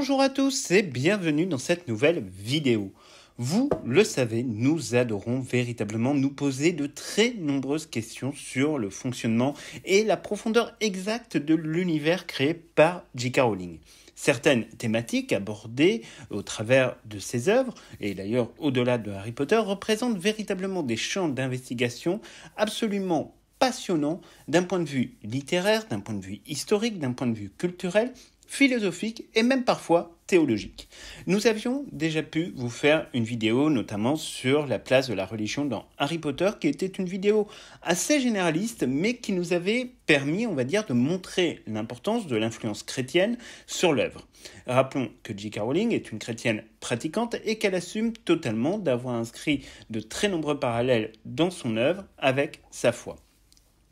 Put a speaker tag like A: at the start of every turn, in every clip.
A: Bonjour à tous et bienvenue dans cette nouvelle vidéo. Vous le savez, nous adorons véritablement nous poser de très nombreuses questions sur le fonctionnement et la profondeur exacte de l'univers créé par J.K. Rowling. Certaines thématiques abordées au travers de ses œuvres, et d'ailleurs au-delà de Harry Potter, représentent véritablement des champs d'investigation absolument passionnants d'un point de vue littéraire, d'un point de vue historique, d'un point de vue culturel, philosophique et même parfois théologique. Nous avions déjà pu vous faire une vidéo notamment sur la place de la religion dans Harry Potter qui était une vidéo assez généraliste mais qui nous avait permis on va dire de montrer l'importance de l'influence chrétienne sur l'œuvre. Rappelons que J.K. Rowling est une chrétienne pratiquante et qu'elle assume totalement d'avoir inscrit de très nombreux parallèles dans son œuvre avec sa foi.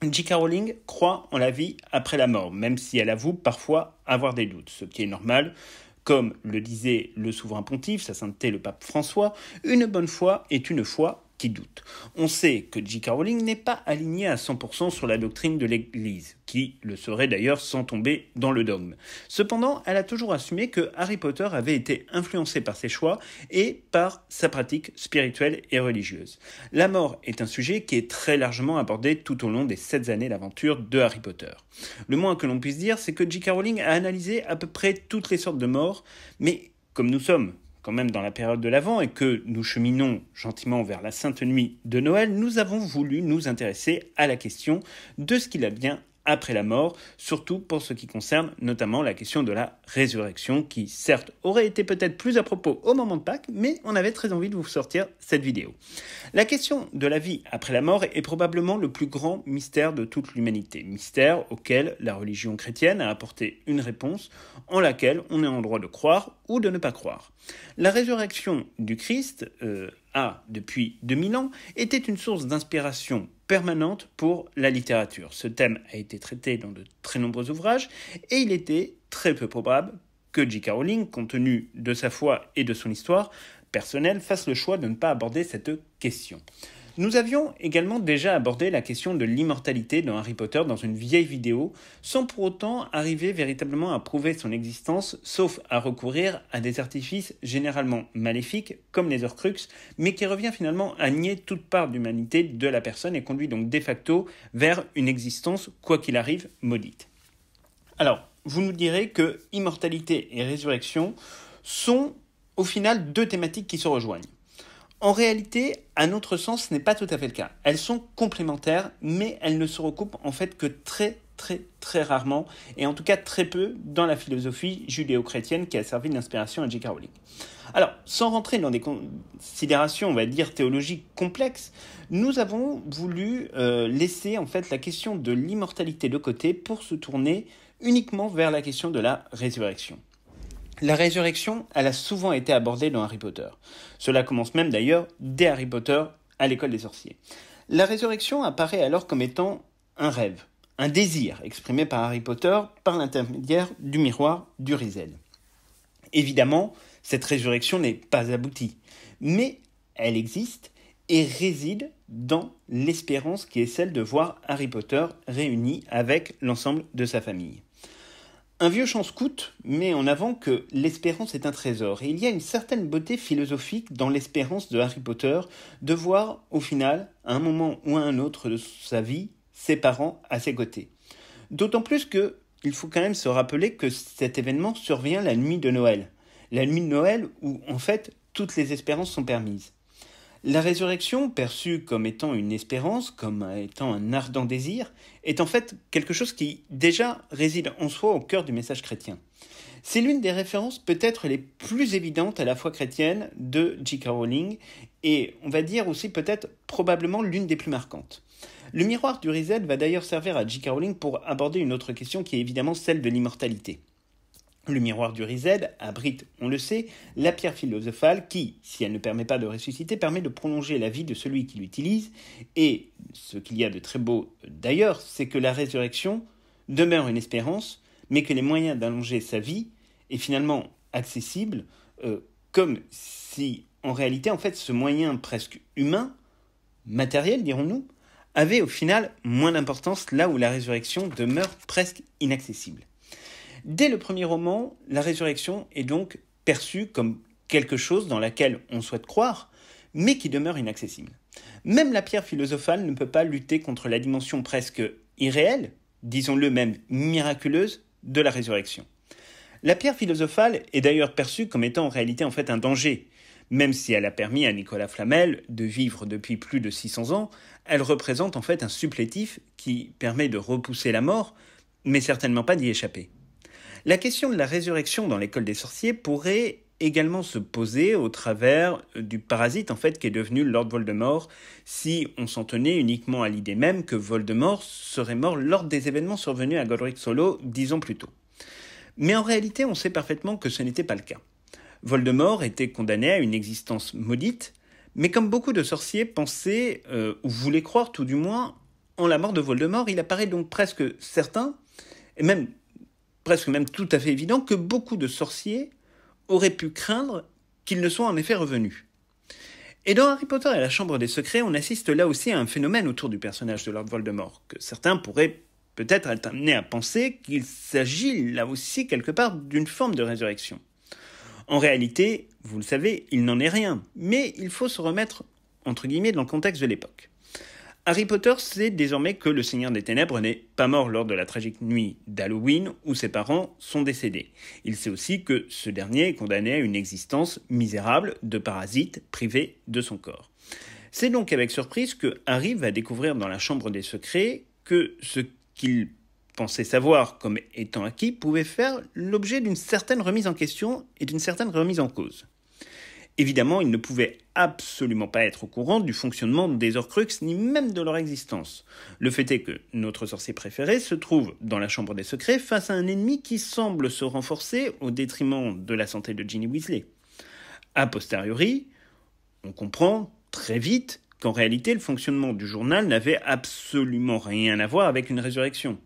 A: J.K. Rowling croit en la vie après la mort, même si elle avoue parfois avoir des doutes, ce qui est normal. Comme le disait le souverain pontife, sa sainteté le pape François, une bonne foi est une foi qui doute On sait que J.K. Rowling n'est pas alignée à 100% sur la doctrine de l'Église, qui le serait d'ailleurs sans tomber dans le dogme. Cependant, elle a toujours assumé que Harry Potter avait été influencé par ses choix et par sa pratique spirituelle et religieuse. La mort est un sujet qui est très largement abordé tout au long des sept années d'aventure de Harry Potter. Le moins que l'on puisse dire, c'est que J.K. Rowling a analysé à peu près toutes les sortes de morts, mais comme nous sommes quand même dans la période de l'Avent et que nous cheminons gentiment vers la Sainte Nuit de Noël, nous avons voulu nous intéresser à la question de ce qu'il advient après la mort, surtout pour ce qui concerne notamment la question de la résurrection, qui certes aurait été peut-être plus à propos au moment de Pâques, mais on avait très envie de vous sortir cette vidéo. La question de la vie après la mort est probablement le plus grand mystère de toute l'humanité, mystère auquel la religion chrétienne a apporté une réponse en laquelle on est en droit de croire ou de ne pas croire. La résurrection du Christ, euh, depuis 2000 ans, était une source d'inspiration permanente pour la littérature. Ce thème a été traité dans de très nombreux ouvrages et il était très peu probable que J.K. Rowling, compte tenu de sa foi et de son histoire personnelle, fasse le choix de ne pas aborder cette question. Nous avions également déjà abordé la question de l'immortalité dans Harry Potter dans une vieille vidéo, sans pour autant arriver véritablement à prouver son existence, sauf à recourir à des artifices généralement maléfiques, comme les Horcruxes, mais qui revient finalement à nier toute part d'humanité de la personne et conduit donc de facto vers une existence, quoi qu'il arrive, maudite. Alors, vous nous direz que immortalité et résurrection sont au final deux thématiques qui se rejoignent. En réalité, à notre sens, ce n'est pas tout à fait le cas. Elles sont complémentaires, mais elles ne se recoupent en fait que très très très rarement, et en tout cas très peu dans la philosophie judéo-chrétienne qui a servi d'inspiration à J.K. Rowling. Alors, sans rentrer dans des considérations, on va dire, théologiques complexes, nous avons voulu euh, laisser en fait la question de l'immortalité de côté pour se tourner uniquement vers la question de la résurrection. La résurrection, elle a souvent été abordée dans Harry Potter. Cela commence même d'ailleurs dès Harry Potter à l'école des sorciers. La résurrection apparaît alors comme étant un rêve, un désir exprimé par Harry Potter par l'intermédiaire du miroir du Rizel. Évidemment, cette résurrection n'est pas aboutie, mais elle existe et réside dans l'espérance qui est celle de voir Harry Potter réuni avec l'ensemble de sa famille. Un vieux chance coûte met en avant que l'espérance est un trésor, et il y a une certaine beauté philosophique dans l'espérance de Harry Potter de voir, au final, à un moment ou à un autre de sa vie, ses parents à ses côtés. D'autant plus que il faut quand même se rappeler que cet événement survient la nuit de Noël. La nuit de Noël où, en fait, toutes les espérances sont permises. La résurrection, perçue comme étant une espérance, comme étant un ardent désir, est en fait quelque chose qui déjà réside en soi au cœur du message chrétien. C'est l'une des références peut-être les plus évidentes à la foi chrétienne de J.K. Rowling et on va dire aussi peut-être probablement l'une des plus marquantes. Le miroir du Rizel va d'ailleurs servir à J.K. Rowling pour aborder une autre question qui est évidemment celle de l'immortalité. Le miroir du Rized abrite, on le sait, la pierre philosophale qui, si elle ne permet pas de ressusciter, permet de prolonger la vie de celui qui l'utilise. Et ce qu'il y a de très beau d'ailleurs, c'est que la résurrection demeure une espérance, mais que les moyens d'allonger sa vie est finalement accessible, euh, comme si en réalité, en fait, ce moyen presque humain, matériel, dirons-nous, avait au final moins d'importance là où la résurrection demeure presque inaccessible. Dès le premier roman, la résurrection est donc perçue comme quelque chose dans laquelle on souhaite croire, mais qui demeure inaccessible. Même la pierre philosophale ne peut pas lutter contre la dimension presque irréelle, disons-le même miraculeuse, de la résurrection. La pierre philosophale est d'ailleurs perçue comme étant en réalité en fait un danger. Même si elle a permis à Nicolas Flamel de vivre depuis plus de 600 ans, elle représente en fait un supplétif qui permet de repousser la mort, mais certainement pas d'y échapper. La question de la résurrection dans l'école des sorciers pourrait également se poser au travers euh, du parasite en fait qui est devenu Lord Voldemort si on s'en tenait uniquement à l'idée même que Voldemort serait mort lors des événements survenus à Godric Solo dix ans plus tôt. Mais en réalité, on sait parfaitement que ce n'était pas le cas. Voldemort était condamné à une existence maudite, mais comme beaucoup de sorciers pensaient euh, ou voulaient croire tout du moins en la mort de Voldemort, il apparaît donc presque certain et même presque même tout à fait évident que beaucoup de sorciers auraient pu craindre qu'ils ne soient en effet revenus. Et dans Harry Potter et la Chambre des Secrets, on assiste là aussi à un phénomène autour du personnage de Lord Voldemort, que certains pourraient peut-être être amenés à penser qu'il s'agit là aussi quelque part d'une forme de résurrection. En réalité, vous le savez, il n'en est rien, mais il faut se remettre, entre guillemets, dans le contexte de l'époque. Harry Potter sait désormais que le Seigneur des Ténèbres n'est pas mort lors de la tragique nuit d'Halloween où ses parents sont décédés. Il sait aussi que ce dernier est condamné à une existence misérable de parasite privé de son corps. C'est donc avec surprise que Harry va découvrir dans la Chambre des Secrets que ce qu'il pensait savoir comme étant acquis pouvait faire l'objet d'une certaine remise en question et d'une certaine remise en cause. Évidemment, ils ne pouvait absolument pas être au courant du fonctionnement des Horcruxes ni même de leur existence. Le fait est que notre sorcier préféré se trouve dans la chambre des secrets face à un ennemi qui semble se renforcer au détriment de la santé de Ginny Weasley. A posteriori, on comprend très vite qu'en réalité le fonctionnement du journal n'avait absolument rien à voir avec une résurrection.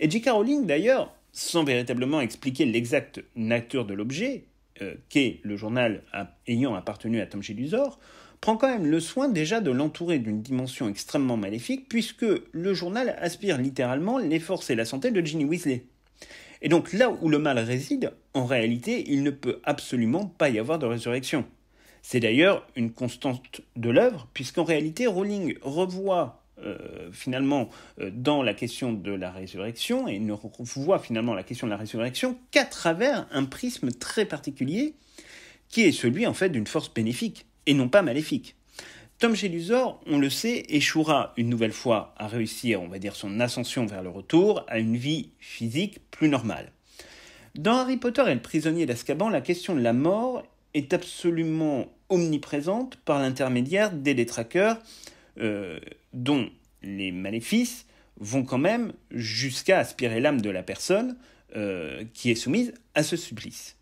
A: Et J.K. Rowling, d'ailleurs, sans véritablement expliquer l'exacte nature de l'objet, euh, qu'est le journal ayant appartenu à Tom Gélusor, prend quand même le soin déjà de l'entourer d'une dimension extrêmement maléfique, puisque le journal aspire littéralement les forces et la santé de Ginny Weasley. Et donc là où le mal réside, en réalité, il ne peut absolument pas y avoir de résurrection. C'est d'ailleurs une constante de l'œuvre, puisqu'en réalité, Rowling revoit euh, finalement euh, dans la question de la résurrection et ne voit finalement la question de la résurrection qu'à travers un prisme très particulier qui est celui en fait d'une force bénéfique et non pas maléfique. Tom Gélusor, on le sait, échouera une nouvelle fois à réussir, on va dire, son ascension vers le retour à une vie physique plus normale. Dans Harry Potter et le prisonnier d'Azkaban, la question de la mort est absolument omniprésente par l'intermédiaire des détraqueurs euh, dont les maléfices vont quand même jusqu'à aspirer l'âme de la personne euh, qui est soumise à ce supplice.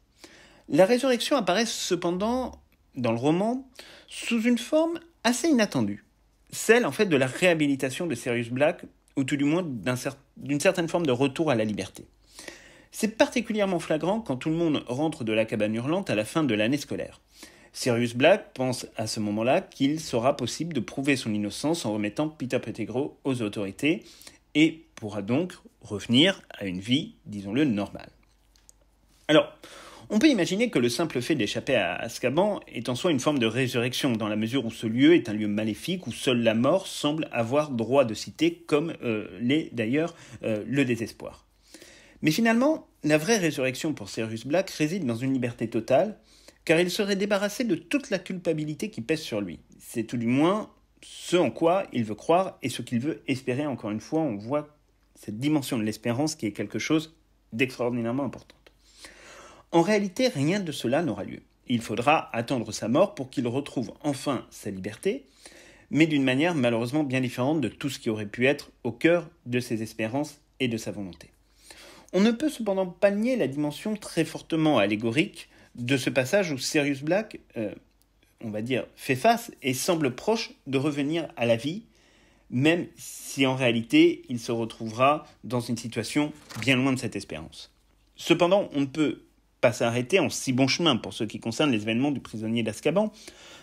A: La résurrection apparaît cependant dans le roman sous une forme assez inattendue, celle en fait de la réhabilitation de Sirius Black, ou tout du moins d'une certaine forme de retour à la liberté. C'est particulièrement flagrant quand tout le monde rentre de la cabane hurlante à la fin de l'année scolaire. Sirius Black pense à ce moment-là qu'il sera possible de prouver son innocence en remettant Peter Pettigrew aux autorités et pourra donc revenir à une vie, disons-le, normale. Alors, on peut imaginer que le simple fait d'échapper à Ascaban est en soi une forme de résurrection, dans la mesure où ce lieu est un lieu maléfique où seule la mort semble avoir droit de citer, comme euh, l'est d'ailleurs euh, le désespoir. Mais finalement, la vraie résurrection pour Sirius Black réside dans une liberté totale, car il serait débarrassé de toute la culpabilité qui pèse sur lui. C'est tout du moins ce en quoi il veut croire et ce qu'il veut espérer. Encore une fois, on voit cette dimension de l'espérance qui est quelque chose d'extraordinairement importante. En réalité, rien de cela n'aura lieu. Il faudra attendre sa mort pour qu'il retrouve enfin sa liberté, mais d'une manière malheureusement bien différente de tout ce qui aurait pu être au cœur de ses espérances et de sa volonté. On ne peut cependant pas nier la dimension très fortement allégorique de ce passage où Sirius Black, euh, on va dire, fait face et semble proche de revenir à la vie, même si en réalité il se retrouvera dans une situation bien loin de cette espérance. Cependant, on ne peut pas s'arrêter en si bon chemin pour ce qui concerne les événements du prisonnier d'Azkaban,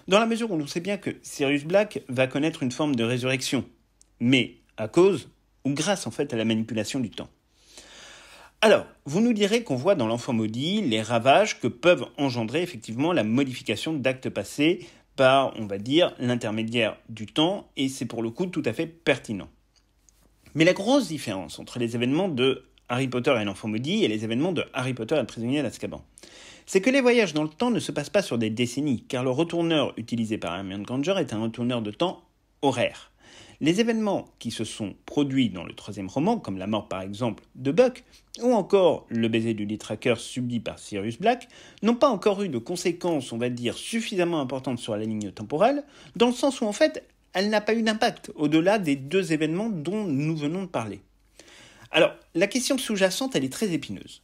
A: dans la mesure où on sait bien que Sirius Black va connaître une forme de résurrection, mais à cause, ou grâce en fait à la manipulation du temps. Alors, vous nous direz qu'on voit dans l'enfant maudit les ravages que peuvent engendrer effectivement la modification d'actes passés par, on va dire, l'intermédiaire du temps, et c'est pour le coup tout à fait pertinent. Mais la grosse différence entre les événements de Harry Potter et l'enfant maudit et les événements de Harry Potter et le prisonnier d'Azkaban, c'est que les voyages dans le temps ne se passent pas sur des décennies, car le retourneur utilisé par Hermione Granger est un retourneur de temps horaire. Les événements qui se sont produits dans le troisième roman, comme la mort par exemple de Buck, ou encore le baiser du détraqueur subi par Cyrus Black, n'ont pas encore eu de conséquences, on va dire, suffisamment importantes sur la ligne temporelle, dans le sens où en fait, elle n'a pas eu d'impact au-delà des deux événements dont nous venons de parler. Alors, la question sous-jacente, elle est très épineuse.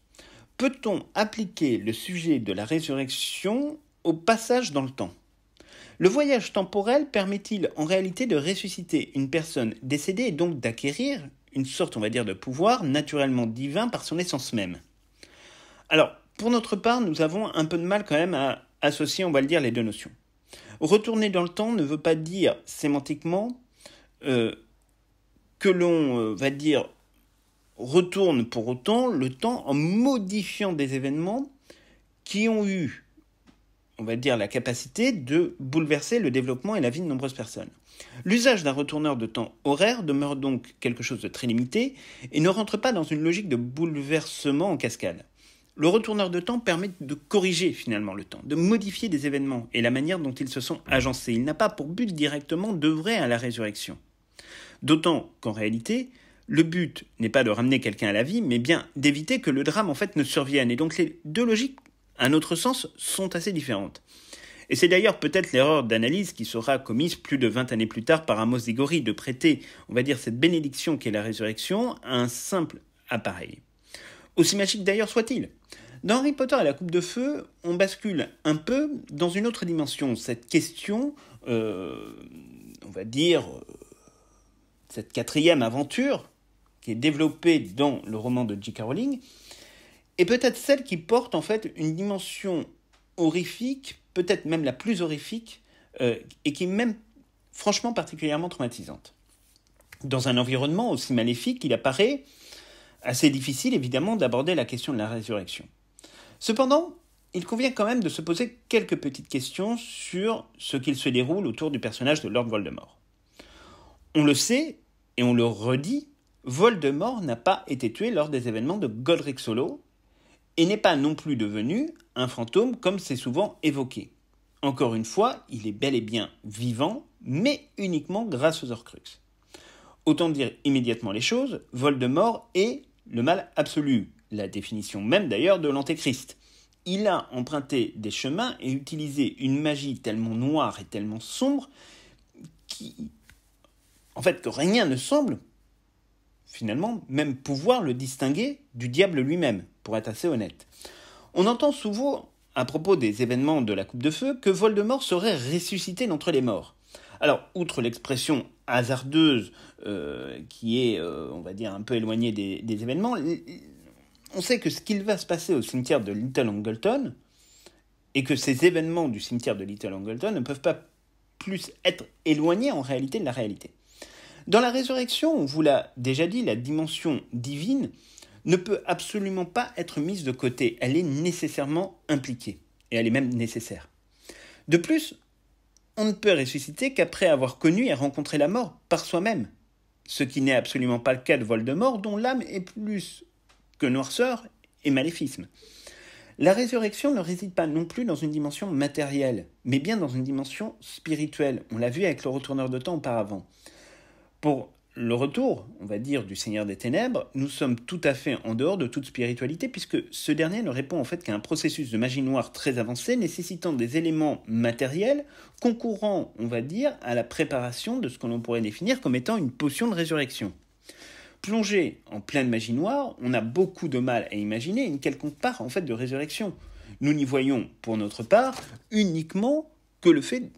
A: Peut-on appliquer le sujet de la résurrection au passage dans le temps le voyage temporel permet-il en réalité de ressusciter une personne décédée et donc d'acquérir une sorte, on va dire, de pouvoir naturellement divin par son essence même Alors, pour notre part, nous avons un peu de mal quand même à associer, on va le dire, les deux notions. Retourner dans le temps ne veut pas dire sémantiquement euh, que l'on euh, va dire retourne pour autant le temps en modifiant des événements qui ont eu on va dire, la capacité de bouleverser le développement et la vie de nombreuses personnes. L'usage d'un retourneur de temps horaire demeure donc quelque chose de très limité et ne rentre pas dans une logique de bouleversement en cascade. Le retourneur de temps permet de corriger finalement le temps, de modifier des événements et la manière dont ils se sont agencés. Il n'a pas pour but directement d'œuvrer à la résurrection. D'autant qu'en réalité, le but n'est pas de ramener quelqu'un à la vie, mais bien d'éviter que le drame en fait ne survienne. Et donc les deux logiques un autre sens sont assez différentes. Et c'est d'ailleurs peut-être l'erreur d'analyse qui sera commise plus de 20 années plus tard par Amos Digori de prêter, on va dire, cette bénédiction qui est la résurrection à un simple appareil. Aussi magique d'ailleurs soit-il. Dans Harry Potter et la Coupe de Feu, on bascule un peu dans une autre dimension, cette question, euh, on va dire, euh, cette quatrième aventure qui est développée dans le roman de J.K. Rowling, et peut-être celle qui porte en fait une dimension horrifique, peut-être même la plus horrifique, euh, et qui est même franchement particulièrement traumatisante. Dans un environnement aussi maléfique, il apparaît assez difficile évidemment d'aborder la question de la résurrection. Cependant, il convient quand même de se poser quelques petites questions sur ce qu'il se déroule autour du personnage de Lord Voldemort. On le sait, et on le redit, Voldemort n'a pas été tué lors des événements de Goldric Solo, et n'est pas non plus devenu un fantôme comme c'est souvent évoqué. Encore une fois, il est bel et bien vivant, mais uniquement grâce aux Horcruxes. Autant dire immédiatement les choses, Voldemort est le mal absolu, la définition même d'ailleurs de l'Antéchrist. Il a emprunté des chemins et utilisé une magie tellement noire et tellement sombre qui, en fait, que rien ne semble finalement même pouvoir le distinguer du diable lui-même, pour être assez honnête. On entend souvent, à propos des événements de la Coupe de Feu, que Voldemort serait ressuscité d'entre les morts. Alors, outre l'expression hasardeuse euh, qui est, euh, on va dire, un peu éloignée des, des événements, on sait que ce qu'il va se passer au cimetière de Little Angleton, et que ces événements du cimetière de Little Angleton ne peuvent pas plus être éloignés en réalité de la réalité. Dans la résurrection, on vous l'a déjà dit, la dimension divine ne peut absolument pas être mise de côté. Elle est nécessairement impliquée, et elle est même nécessaire. De plus, on ne peut ressusciter qu'après avoir connu et rencontré la mort par soi-même, ce qui n'est absolument pas le cas de Voldemort, dont l'âme est plus que noirceur et maléfisme. La résurrection ne réside pas non plus dans une dimension matérielle, mais bien dans une dimension spirituelle. On l'a vu avec le retourneur de temps auparavant pour le retour, on va dire, du Seigneur des Ténèbres, nous sommes tout à fait en dehors de toute spiritualité, puisque ce dernier ne répond en fait qu'à un processus de magie noire très avancé, nécessitant des éléments matériels, concourant, on va dire, à la préparation de ce que l'on pourrait définir comme étant une potion de résurrection. Plongé en pleine magie noire, on a beaucoup de mal à imaginer une quelconque part en fait de résurrection. Nous n'y voyons, pour notre part, uniquement que le fait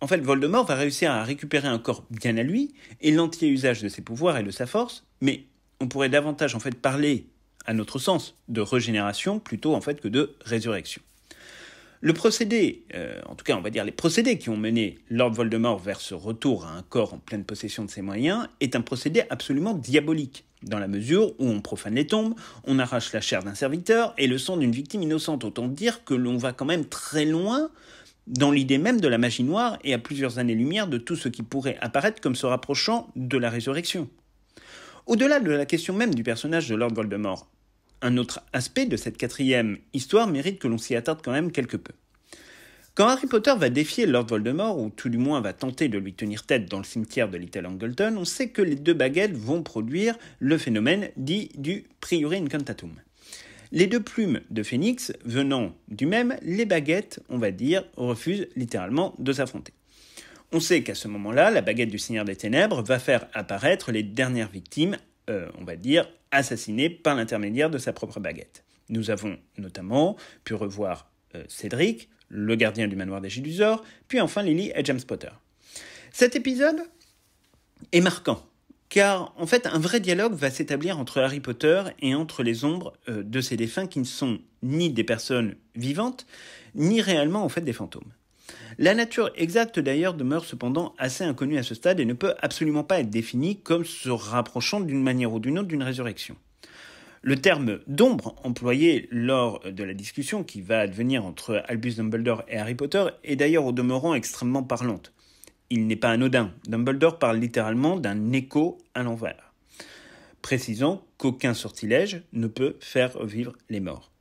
A: en fait, Voldemort va réussir à récupérer un corps bien à lui et l'entier usage de ses pouvoirs et de sa force, mais on pourrait davantage en fait parler, à notre sens, de régénération plutôt en fait que de résurrection. Le procédé, euh, en tout cas on va dire les procédés qui ont mené Lord Voldemort vers ce retour à un corps en pleine possession de ses moyens, est un procédé absolument diabolique, dans la mesure où on profane les tombes, on arrache la chair d'un serviteur et le sang d'une victime innocente, autant dire que l'on va quand même très loin dans l'idée même de la magie noire et à plusieurs années-lumière de tout ce qui pourrait apparaître comme se rapprochant de la résurrection. Au-delà de la question même du personnage de Lord Voldemort, un autre aspect de cette quatrième histoire mérite que l'on s'y attarde quand même quelque peu. Quand Harry Potter va défier Lord Voldemort, ou tout du moins va tenter de lui tenir tête dans le cimetière de Little Angleton, on sait que les deux baguettes vont produire le phénomène dit du priori incantatum. Les deux plumes de phénix venant du même, les baguettes, on va dire, refusent littéralement de s'affronter. On sait qu'à ce moment-là, la baguette du Seigneur des Ténèbres va faire apparaître les dernières victimes, euh, on va dire, assassinées par l'intermédiaire de sa propre baguette. Nous avons notamment pu revoir euh, Cédric, le gardien du manoir des Gilusor, puis enfin Lily et James Potter. Cet épisode est marquant car en fait, un vrai dialogue va s'établir entre Harry Potter et entre les ombres euh, de ces défunts qui ne sont ni des personnes vivantes, ni réellement en fait des fantômes. La nature exacte d'ailleurs demeure cependant assez inconnue à ce stade et ne peut absolument pas être définie comme se rapprochant d'une manière ou d'une autre d'une résurrection. Le terme d'ombre employé lors de la discussion qui va advenir entre Albus Dumbledore et Harry Potter est d'ailleurs au demeurant extrêmement parlante. Il n'est pas anodin. Dumbledore parle littéralement d'un écho à l'envers, précisant qu'aucun sortilège ne peut faire vivre les morts.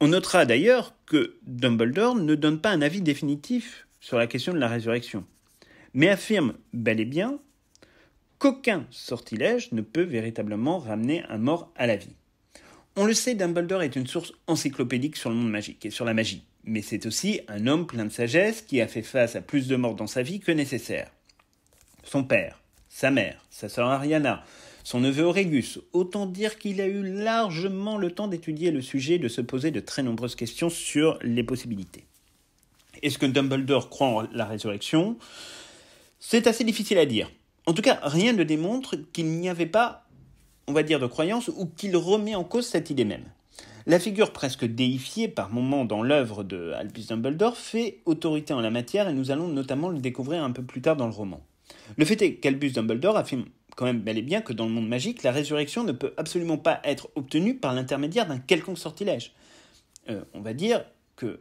A: On notera d'ailleurs que Dumbledore ne donne pas un avis définitif sur la question de la résurrection, mais affirme bel et bien qu'aucun sortilège ne peut véritablement ramener un mort à la vie. On le sait, Dumbledore est une source encyclopédique sur le monde magique et sur la magie mais c'est aussi un homme plein de sagesse qui a fait face à plus de morts dans sa vie que nécessaire. Son père, sa mère, sa sœur Ariana, son neveu Aurégus, autant dire qu'il a eu largement le temps d'étudier le sujet et de se poser de très nombreuses questions sur les possibilités. Est-ce que Dumbledore croit en la résurrection C'est assez difficile à dire. En tout cas, rien ne démontre qu'il n'y avait pas, on va dire, de croyance ou qu'il remet en cause cette idée même. La figure presque déifiée par moments dans l'œuvre de Albus Dumbledore fait autorité en la matière et nous allons notamment le découvrir un peu plus tard dans le roman. Le fait est qu'Albus Dumbledore affirme quand même bel et bien que dans le monde magique, la résurrection ne peut absolument pas être obtenue par l'intermédiaire d'un quelconque sortilège. Euh, on va dire que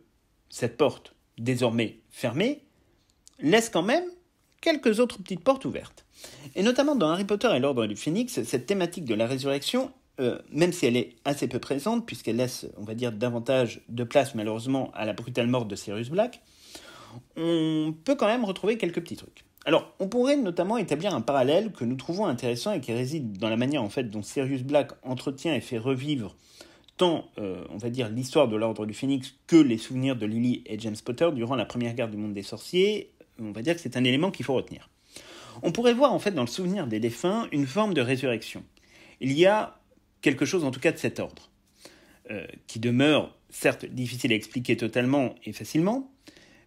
A: cette porte, désormais fermée, laisse quand même quelques autres petites portes ouvertes. Et notamment dans Harry Potter et l'Ordre du Phénix, cette thématique de la résurrection euh, même si elle est assez peu présente, puisqu'elle laisse, on va dire, davantage de place malheureusement à la brutale mort de Cyrus Black, on peut quand même retrouver quelques petits trucs. Alors, on pourrait notamment établir un parallèle que nous trouvons intéressant et qui réside dans la manière en fait dont Sirius Black entretient et fait revivre tant, euh, on va dire, l'histoire de l'Ordre du Phénix que les souvenirs de Lily et James Potter durant la première guerre du monde des sorciers. On va dire que c'est un élément qu'il faut retenir. On pourrait voir en fait dans le souvenir des défunts une forme de résurrection. Il y a quelque chose en tout cas de cet ordre, euh, qui demeure certes difficile à expliquer totalement et facilement,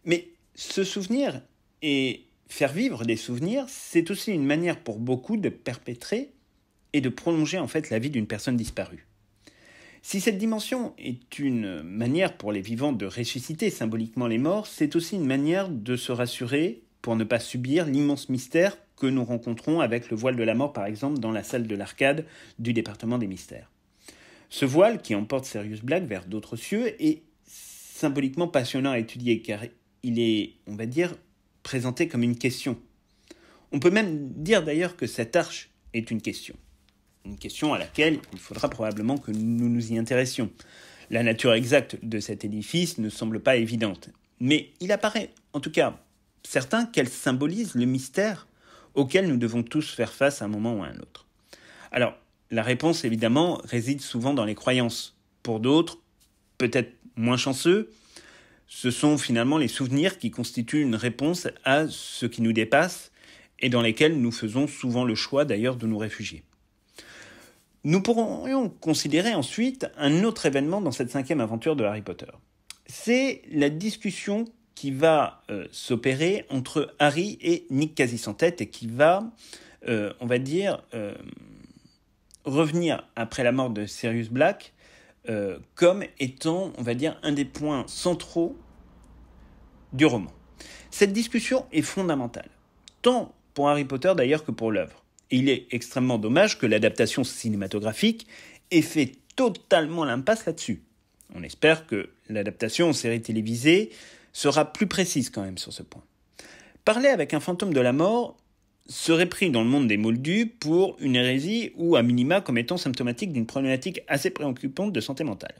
A: mais se souvenir et faire vivre des souvenirs, c'est aussi une manière pour beaucoup de perpétrer et de prolonger en fait la vie d'une personne disparue. Si cette dimension est une manière pour les vivants de ressusciter symboliquement les morts, c'est aussi une manière de se rassurer pour ne pas subir l'immense mystère que nous rencontrons avec le voile de la mort, par exemple, dans la salle de l'arcade du département des mystères. Ce voile, qui emporte Sirius Black vers d'autres cieux, est symboliquement passionnant à étudier, car il est, on va dire, présenté comme une question. On peut même dire d'ailleurs que cette arche est une question. Une question à laquelle il faudra probablement que nous nous y intéressions. La nature exacte de cet édifice ne semble pas évidente, mais il apparaît, en tout cas, certain qu'elle symbolise le mystère auxquels nous devons tous faire face à un moment ou à un autre Alors, la réponse, évidemment, réside souvent dans les croyances. Pour d'autres, peut-être moins chanceux, ce sont finalement les souvenirs qui constituent une réponse à ce qui nous dépasse et dans lesquels nous faisons souvent le choix d'ailleurs de nous réfugier. Nous pourrions considérer ensuite un autre événement dans cette cinquième aventure de Harry Potter. C'est la discussion qui va euh, s'opérer entre Harry et Nick quasi sans tête et qui va, euh, on va dire, euh, revenir après la mort de Sirius Black comme étant, on va dire, un des points centraux du roman. Cette discussion est fondamentale, tant pour Harry Potter d'ailleurs que pour l'œuvre. Il est extrêmement dommage que l'adaptation cinématographique ait fait totalement l'impasse là-dessus. On espère que l'adaptation en série télévisée sera plus précise quand même sur ce point. Parler avec un fantôme de la mort serait pris dans le monde des moldus pour une hérésie ou à minima comme étant symptomatique d'une problématique assez préoccupante de santé mentale.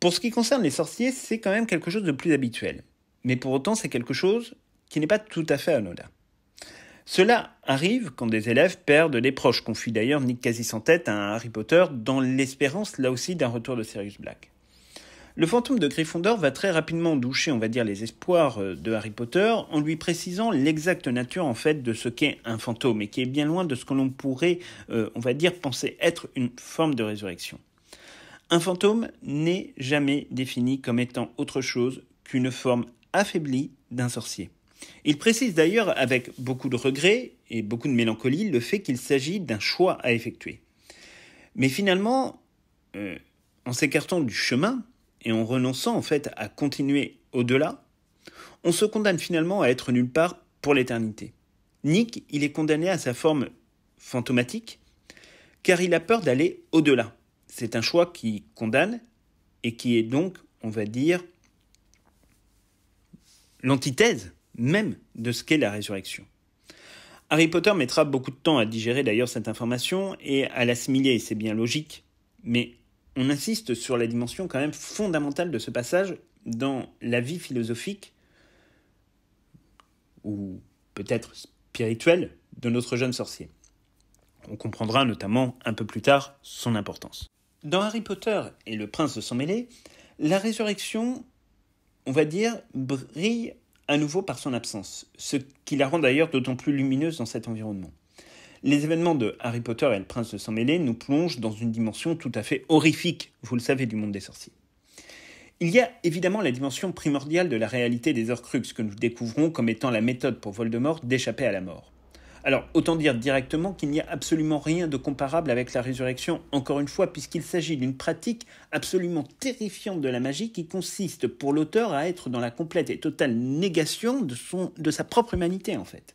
A: Pour ce qui concerne les sorciers, c'est quand même quelque chose de plus habituel. Mais pour autant, c'est quelque chose qui n'est pas tout à fait anodin. Cela arrive quand des élèves perdent des proches, confie d'ailleurs Nick quasi sans tête à un Harry Potter dans l'espérance là aussi d'un retour de Sirius Black. Le fantôme de Gryffondor va très rapidement doucher, on va dire, les espoirs euh, de Harry Potter en lui précisant l'exacte nature en fait de ce qu'est un fantôme et qui est bien loin de ce que l'on pourrait, euh, on va dire, penser être une forme de résurrection. Un fantôme n'est jamais défini comme étant autre chose qu'une forme affaiblie d'un sorcier. Il précise d'ailleurs avec beaucoup de regret et beaucoup de mélancolie le fait qu'il s'agit d'un choix à effectuer. Mais finalement, euh, en s'écartant du chemin, et en renonçant en fait à continuer au-delà, on se condamne finalement à être nulle part pour l'éternité. Nick, il est condamné à sa forme fantomatique, car il a peur d'aller au-delà. C'est un choix qui condamne et qui est donc, on va dire, l'antithèse même de ce qu'est la résurrection. Harry Potter mettra beaucoup de temps à digérer d'ailleurs cette information et à l'assimiler, c'est bien logique, mais on insiste sur la dimension quand même fondamentale de ce passage dans la vie philosophique, ou peut-être spirituelle, de notre jeune sorcier. On comprendra notamment un peu plus tard son importance. Dans Harry Potter et le prince de sang mêlé, la résurrection, on va dire, brille à nouveau par son absence, ce qui la rend d'ailleurs d'autant plus lumineuse dans cet environnement. Les événements de Harry Potter et le prince de sang mêlé nous plongent dans une dimension tout à fait horrifique, vous le savez, du monde des sorciers. Il y a évidemment la dimension primordiale de la réalité des Horcruxes que nous découvrons comme étant la méthode pour Voldemort d'échapper à la mort. Alors, autant dire directement qu'il n'y a absolument rien de comparable avec la résurrection, encore une fois, puisqu'il s'agit d'une pratique absolument terrifiante de la magie qui consiste pour l'auteur à être dans la complète et totale négation de, de sa propre humanité, en fait.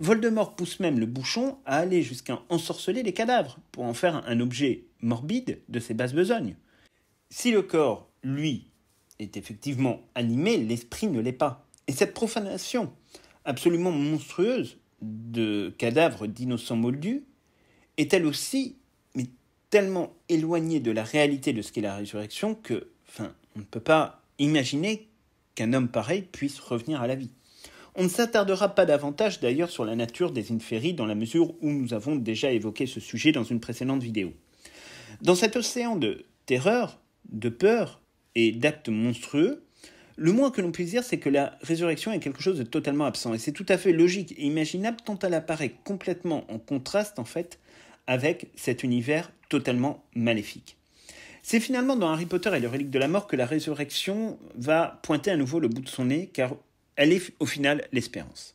A: Voldemort pousse même le bouchon à aller jusqu'à ensorceler les cadavres pour en faire un objet morbide de ses basses besognes. Si le corps, lui, est effectivement animé, l'esprit ne l'est pas. Et cette profanation absolument monstrueuse de cadavres d'innocents moldus est elle aussi mais tellement éloignée de la réalité de ce qu'est la résurrection que, enfin, on ne peut pas imaginer qu'un homme pareil puisse revenir à la vie. On ne s'attardera pas davantage d'ailleurs sur la nature des inféries dans la mesure où nous avons déjà évoqué ce sujet dans une précédente vidéo. Dans cet océan de terreur, de peur et d'actes monstrueux, le moins que l'on puisse dire, c'est que la résurrection est quelque chose de totalement absent. Et c'est tout à fait logique et imaginable tant elle apparaît complètement en contraste, en fait, avec cet univers totalement maléfique. C'est finalement dans Harry Potter et le reliques de la mort que la résurrection va pointer à nouveau le bout de son nez, car elle est au final l'espérance.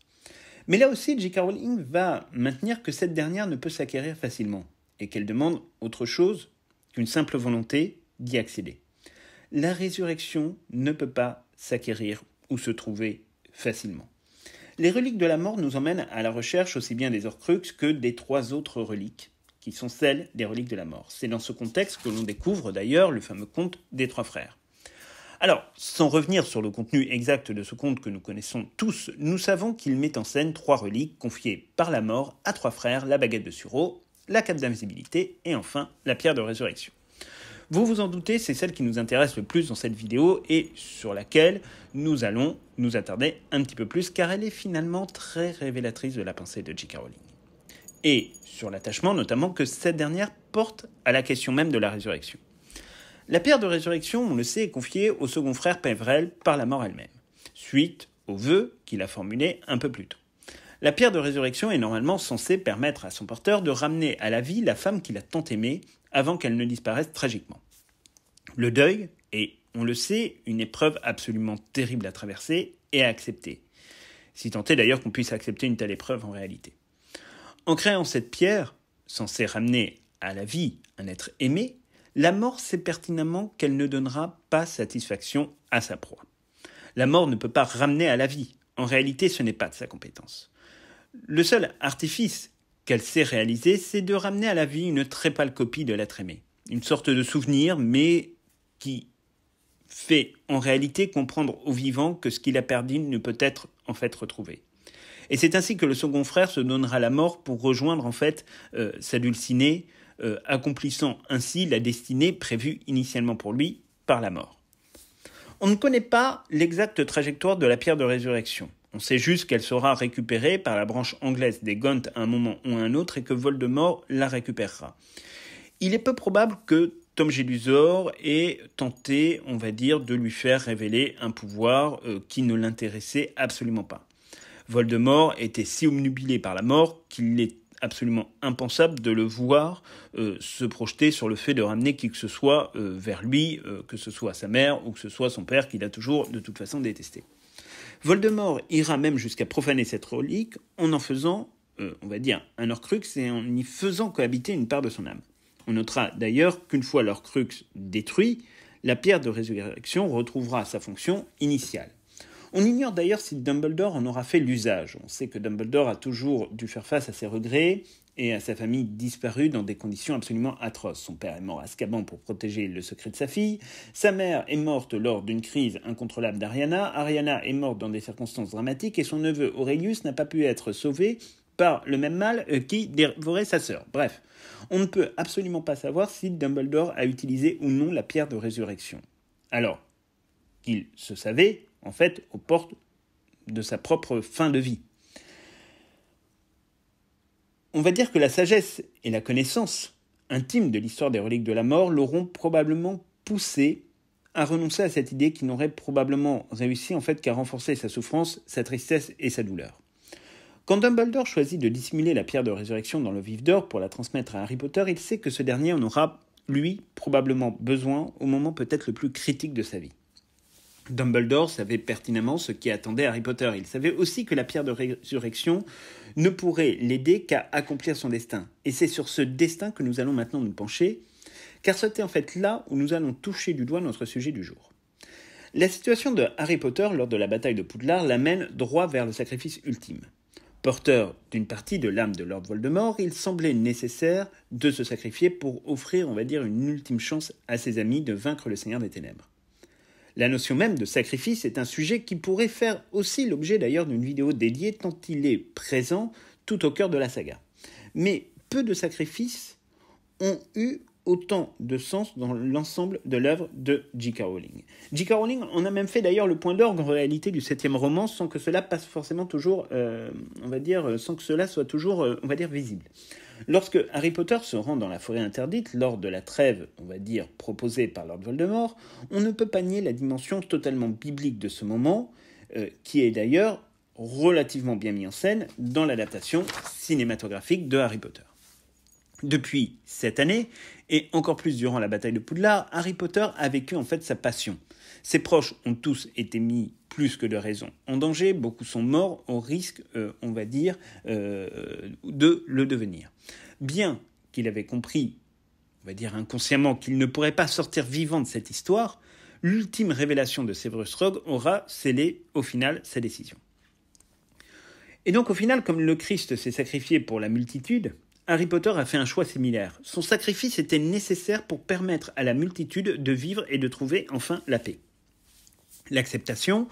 A: Mais là aussi, J.K. Rowling va maintenir que cette dernière ne peut s'acquérir facilement et qu'elle demande autre chose qu'une simple volonté d'y accéder. La résurrection ne peut pas s'acquérir ou se trouver facilement. Les reliques de la mort nous emmènent à la recherche aussi bien des Horcruxes que des trois autres reliques, qui sont celles des reliques de la mort. C'est dans ce contexte que l'on découvre d'ailleurs le fameux conte des trois frères. Alors, sans revenir sur le contenu exact de ce conte que nous connaissons tous, nous savons qu'il met en scène trois reliques confiées par la mort à trois frères, la baguette de Suro, la cape d'invisibilité et enfin la pierre de résurrection. Vous vous en doutez, c'est celle qui nous intéresse le plus dans cette vidéo et sur laquelle nous allons nous attarder un petit peu plus car elle est finalement très révélatrice de la pensée de J.K. Rowling. Et sur l'attachement notamment que cette dernière porte à la question même de la résurrection. La pierre de résurrection, on le sait, est confiée au second frère Pévrel par la mort elle-même, suite au vœu qu'il a formulé un peu plus tôt. La pierre de résurrection est normalement censée permettre à son porteur de ramener à la vie la femme qu'il a tant aimée avant qu'elle ne disparaisse tragiquement. Le deuil est, on le sait, une épreuve absolument terrible à traverser et à accepter. Si tant est d'ailleurs qu'on puisse accepter une telle épreuve en réalité. En créant cette pierre, censée ramener à la vie un être aimé, la mort sait pertinemment qu'elle ne donnera pas satisfaction à sa proie. La mort ne peut pas ramener à la vie. En réalité, ce n'est pas de sa compétence. Le seul artifice qu'elle sait réaliser, c'est de ramener à la vie une très pâle copie de l'être aimé. Une sorte de souvenir, mais qui fait en réalité comprendre au vivant que ce qu'il a perdu ne peut être en fait retrouvé. Et c'est ainsi que le second frère se donnera la mort pour rejoindre en fait sa euh, dulcinée, euh, accomplissant ainsi la destinée prévue initialement pour lui par la mort. On ne connaît pas l'exacte trajectoire de la pierre de résurrection. On sait juste qu'elle sera récupérée par la branche anglaise des Gaunt à un moment ou à un autre et que Voldemort la récupérera. Il est peu probable que Tom Gélusor ait tenté, on va dire, de lui faire révéler un pouvoir euh, qui ne l'intéressait absolument pas. Voldemort était si obnubilé par la mort qu'il l'est absolument impensable de le voir euh, se projeter sur le fait de ramener qui que ce soit euh, vers lui, euh, que ce soit sa mère ou que ce soit son père qu'il a toujours de toute façon détesté. Voldemort ira même jusqu'à profaner cette relique en en faisant, on va dire, un Horcrux et en y faisant cohabiter une part de son âme. On notera d'ailleurs qu'une fois l'Horcrux détruit, la pierre de résurrection retrouvera sa fonction initiale. On ignore d'ailleurs si Dumbledore en aura fait l'usage. On sait que Dumbledore a toujours dû faire face à ses regrets et à sa famille disparue dans des conditions absolument atroces. Son père est mort à Scaban pour protéger le secret de sa fille, sa mère est morte lors d'une crise incontrôlable d'Ariana, Ariana est morte dans des circonstances dramatiques et son neveu Aurelius n'a pas pu être sauvé par le même mal euh, qui dévorait sa sœur. Bref, on ne peut absolument pas savoir si Dumbledore a utilisé ou non la pierre de résurrection. Alors, qu'il se savait, en fait aux portes de sa propre fin de vie. On va dire que la sagesse et la connaissance intime de l'histoire des reliques de la mort l'auront probablement poussé à renoncer à cette idée qui n'aurait probablement réussi en fait qu'à renforcer sa souffrance, sa tristesse et sa douleur. Quand Dumbledore choisit de dissimuler la pierre de résurrection dans le vif d'or pour la transmettre à Harry Potter, il sait que ce dernier en aura, lui, probablement besoin au moment peut-être le plus critique de sa vie. Dumbledore savait pertinemment ce qui attendait Harry Potter. Il savait aussi que la pierre de résurrection ne pourrait l'aider qu'à accomplir son destin. Et c'est sur ce destin que nous allons maintenant nous pencher, car c'était en fait là où nous allons toucher du doigt notre sujet du jour. La situation de Harry Potter lors de la bataille de Poudlard l'amène droit vers le sacrifice ultime. Porteur d'une partie de l'âme de Lord Voldemort, il semblait nécessaire de se sacrifier pour offrir, on va dire, une ultime chance à ses amis de vaincre le Seigneur des Ténèbres. La notion même de sacrifice est un sujet qui pourrait faire aussi l'objet d'ailleurs d'une vidéo dédiée tant il est présent tout au cœur de la saga. Mais peu de sacrifices ont eu autant de sens dans l'ensemble de l'œuvre de J.K. Rowling. J.K. Rowling en a même fait d'ailleurs le point d'orgue en réalité du septième roman sans que cela passe forcément toujours, euh, on va dire, euh, sans que cela soit toujours, euh, on va dire, visible. Lorsque Harry Potter se rend dans la forêt interdite lors de la trêve, on va dire, proposée par Lord Voldemort, on ne peut pas nier la dimension totalement biblique de ce moment, euh, qui est d'ailleurs relativement bien mis en scène dans l'adaptation cinématographique de Harry Potter. Depuis cette année, et encore plus durant la bataille de Poudlard, Harry Potter a vécu en fait sa passion. Ses proches ont tous été mis plus que de raison en danger, beaucoup sont morts au risque, euh, on va dire, euh, de le devenir. Bien qu'il avait compris, on va dire inconsciemment, qu'il ne pourrait pas sortir vivant de cette histoire, l'ultime révélation de Severus Rogue aura scellé au final sa décision. Et donc au final, comme le Christ s'est sacrifié pour la multitude, Harry Potter a fait un choix similaire. Son sacrifice était nécessaire pour permettre à la multitude de vivre et de trouver enfin la paix. L'acceptation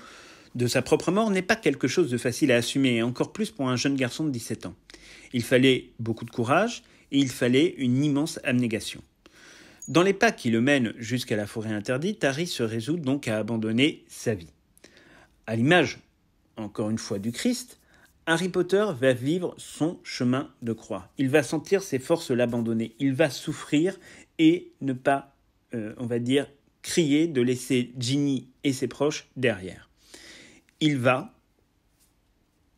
A: de sa propre mort n'est pas quelque chose de facile à assumer, et encore plus pour un jeune garçon de 17 ans. Il fallait beaucoup de courage et il fallait une immense abnégation. Dans les pas qui le mènent jusqu'à la forêt interdite, Harry se résout donc à abandonner sa vie. À l'image, encore une fois, du Christ, Harry Potter va vivre son chemin de croix. Il va sentir ses forces l'abandonner. Il va souffrir et ne pas, euh, on va dire, crier de laisser Ginny et ses proches derrière. Il va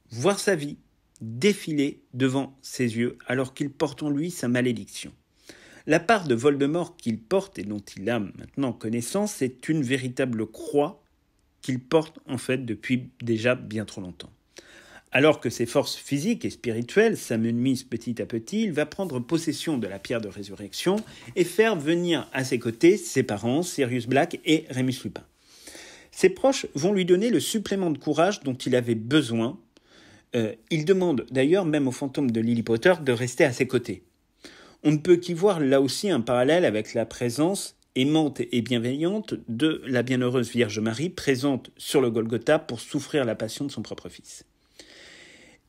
A: voir sa vie défiler devant ses yeux alors qu'il porte en lui sa malédiction. La part de Voldemort qu'il porte et dont il a maintenant connaissance, est une véritable croix qu'il porte en fait depuis déjà bien trop longtemps. Alors que ses forces physiques et spirituelles s'amenuisent petit à petit, il va prendre possession de la pierre de résurrection et faire venir à ses côtés ses parents, Sirius Black et Rémus Lupin. Ses proches vont lui donner le supplément de courage dont il avait besoin. Euh, il demande d'ailleurs même au fantôme de Lily Potter de rester à ses côtés. On ne peut qu'y voir là aussi un parallèle avec la présence aimante et bienveillante de la bienheureuse Vierge Marie présente sur le Golgotha pour souffrir la passion de son propre fils.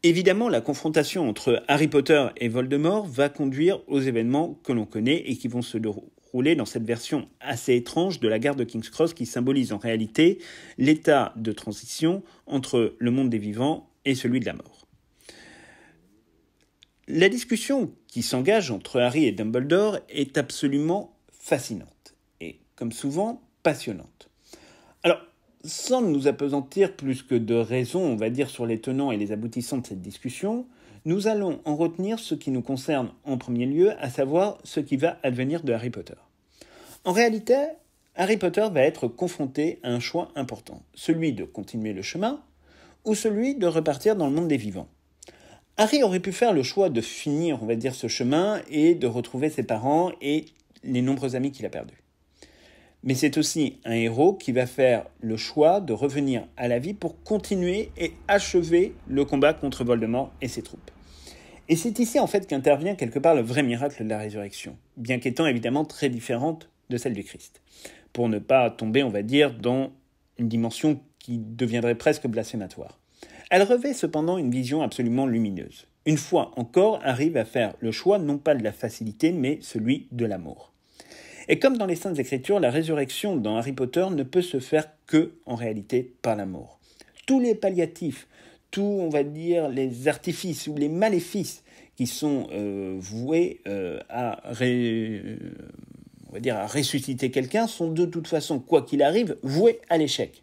A: Évidemment, la confrontation entre Harry Potter et Voldemort va conduire aux événements que l'on connaît et qui vont se dérouler dans cette version assez étrange de la gare de King's Cross qui symbolise en réalité l'état de transition entre le monde des vivants et celui de la mort. La discussion qui s'engage entre Harry et Dumbledore est absolument fascinante et, comme souvent, passionnante sans nous appesantir plus que de raison, on va dire, sur les tenants et les aboutissants de cette discussion, nous allons en retenir ce qui nous concerne en premier lieu, à savoir ce qui va advenir de Harry Potter. En réalité, Harry Potter va être confronté à un choix important, celui de continuer le chemin ou celui de repartir dans le monde des vivants. Harry aurait pu faire le choix de finir, on va dire, ce chemin et de retrouver ses parents et les nombreux amis qu'il a perdus mais c'est aussi un héros qui va faire le choix de revenir à la vie pour continuer et achever le combat contre Voldemort et ses troupes. Et c'est ici en fait qu'intervient quelque part le vrai miracle de la résurrection, bien qu'étant évidemment très différente de celle du Christ, pour ne pas tomber, on va dire, dans une dimension qui deviendrait presque blasphématoire. Elle revêt cependant une vision absolument lumineuse. Une fois encore, arrive à faire le choix non pas de la facilité, mais celui de l'amour. Et comme dans les Saintes Écritures, la résurrection dans Harry Potter ne peut se faire que, en réalité, par l'amour. Tous les palliatifs, tous, on va dire, les artifices ou les maléfices qui sont euh, voués euh, à, euh, va dire, à ressusciter quelqu'un sont de toute façon, quoi qu'il arrive, voués à l'échec.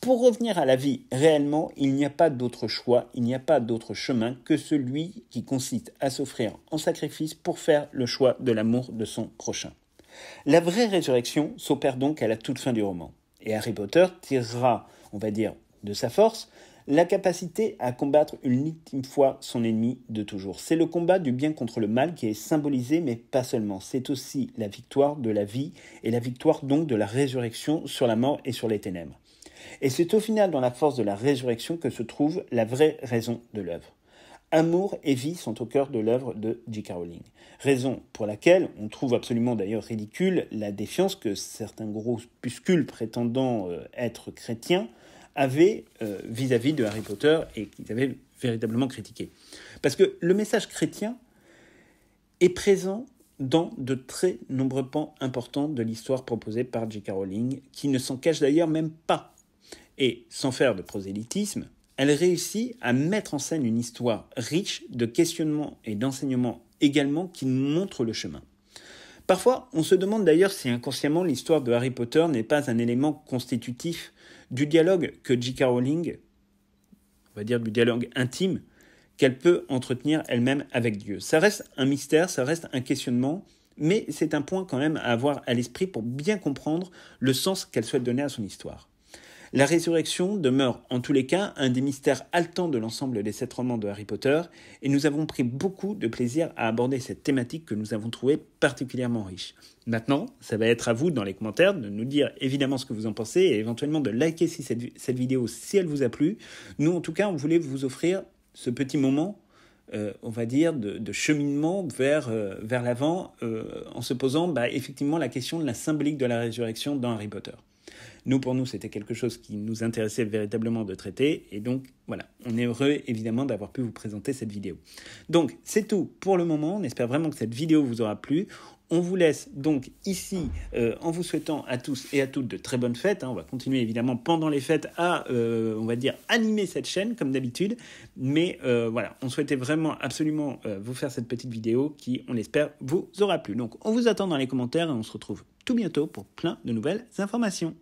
A: Pour revenir à la vie, réellement, il n'y a pas d'autre choix, il n'y a pas d'autre chemin que celui qui consiste à s'offrir en sacrifice pour faire le choix de l'amour de son prochain. La vraie résurrection s'opère donc à la toute fin du roman, et Harry Potter tirera, on va dire, de sa force, la capacité à combattre une ultime fois son ennemi de toujours. C'est le combat du bien contre le mal qui est symbolisé, mais pas seulement. C'est aussi la victoire de la vie et la victoire donc de la résurrection sur la mort et sur les ténèbres. Et c'est au final dans la force de la résurrection que se trouve la vraie raison de l'œuvre. Amour et vie sont au cœur de l'œuvre de J.K. Rowling. Raison pour laquelle on trouve absolument d'ailleurs ridicule la défiance que certains gros puscules prétendant euh, être chrétiens avaient euh, vis-à-vis de Harry Potter et qu'ils avaient véritablement critiqué. Parce que le message chrétien est présent dans de très nombreux pans importants de l'histoire proposée par J.K. Rowling, qui ne s'en cache d'ailleurs même pas. Et sans faire de prosélytisme, elle réussit à mettre en scène une histoire riche de questionnements et d'enseignements également qui montrent le chemin. Parfois, on se demande d'ailleurs si inconsciemment l'histoire de Harry Potter n'est pas un élément constitutif du dialogue que J.K. Rowling, on va dire du dialogue intime, qu'elle peut entretenir elle-même avec Dieu. Ça reste un mystère, ça reste un questionnement, mais c'est un point quand même à avoir à l'esprit pour bien comprendre le sens qu'elle souhaite donner à son histoire. La résurrection demeure en tous les cas un des mystères haletants de l'ensemble des sept romans de Harry Potter, et nous avons pris beaucoup de plaisir à aborder cette thématique que nous avons trouvée particulièrement riche. Maintenant, ça va être à vous dans les commentaires de nous dire évidemment ce que vous en pensez et éventuellement de liker si cette, vidéo si elle vous a plu. Nous, en tout cas, on voulait vous offrir ce petit moment euh, on va dire, de, cheminement vers, euh, vers l'avant euh, en se posant bah, effectivement la question de la symbolique de la résurrection dans Harry Potter. Nous, pour nous, c'était quelque chose qui nous intéressait véritablement de traiter. Et donc, voilà, on est heureux évidemment d'avoir pu vous présenter cette vidéo. Donc, c'est tout pour le moment. On espère vraiment que cette vidéo vous aura plu. On vous laisse donc ici euh, en vous souhaitant à tous et à toutes de très bonnes fêtes. Hein. On va continuer évidemment pendant les fêtes à, euh, on va dire, animer cette chaîne comme d'habitude. Mais euh, voilà, on souhaitait vraiment absolument vous faire cette petite vidéo qui, on espère vous aura plu. Donc on vous attend dans les commentaires et on se retrouve tout bientôt pour plein de nouvelles informations.